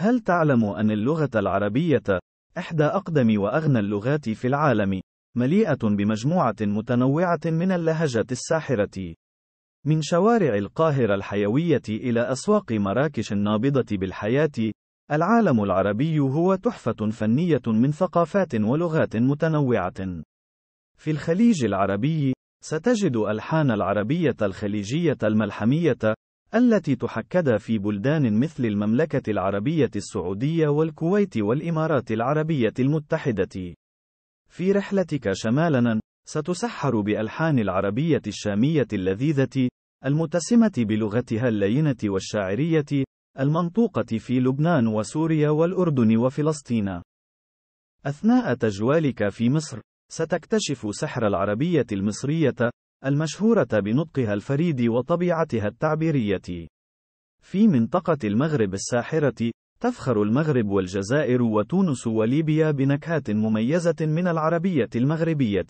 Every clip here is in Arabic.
هل تعلم أن اللغة العربية إحدى أقدم وأغنى اللغات في العالم، مليئة بمجموعة متنوعة من اللهجات الساحرة. من شوارع القاهرة الحيوية إلى أسواق مراكش النابضة بالحياة، العالم العربي هو تحفة فنية من ثقافات ولغات متنوعة. في الخليج العربي، ستجد ألحان العربية الخليجية الملحمية، التي تحكد في بلدان مثل المملكة العربية السعودية والكويت والإمارات العربية المتحدة. في رحلتك شمالًا، ستسحر بألحان العربية الشامية اللذيذة، المتسمة بلغتها اللينة والشاعرية، المنطوقة في لبنان وسوريا والأردن وفلسطين. أثناء تجوالك في مصر، ستكتشف سحر العربية المصرية، المشهورة بنطقها الفريد وطبيعتها التعبيرية. في منطقة المغرب الساحرة، تفخر المغرب والجزائر وتونس وليبيا بنكهات مميزة من العربية المغربية.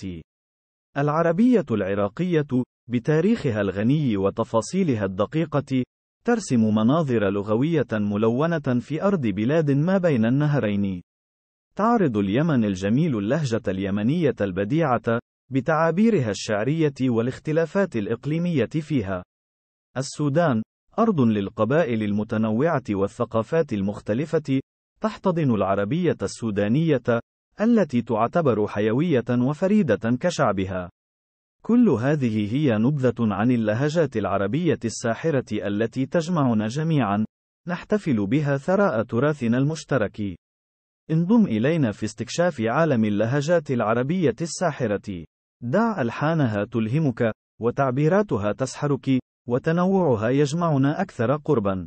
العربية العراقية، بتاريخها الغني وتفاصيلها الدقيقة، ترسم مناظر لغوية ملونة في أرض بلاد ما بين النهرين. تعرض اليمن الجميل اللهجة اليمنية البديعة، بتعابيرها الشعرية والاختلافات الإقليمية فيها. السودان، أرض للقبائل المتنوعة والثقافات المختلفة، تحتضن العربية السودانية، التي تعتبر حيوية وفريدة كشعبها. كل هذه هي نبذة عن اللهجات العربية الساحرة التي تجمعنا جميعا، نحتفل بها ثراء تراثنا المشترك. انضم إلينا في استكشاف عالم اللهجات العربية الساحرة. دع ألحانها تلهمك، وتعبيراتها تسحرك، وتنوعها يجمعنا أكثر قربًا.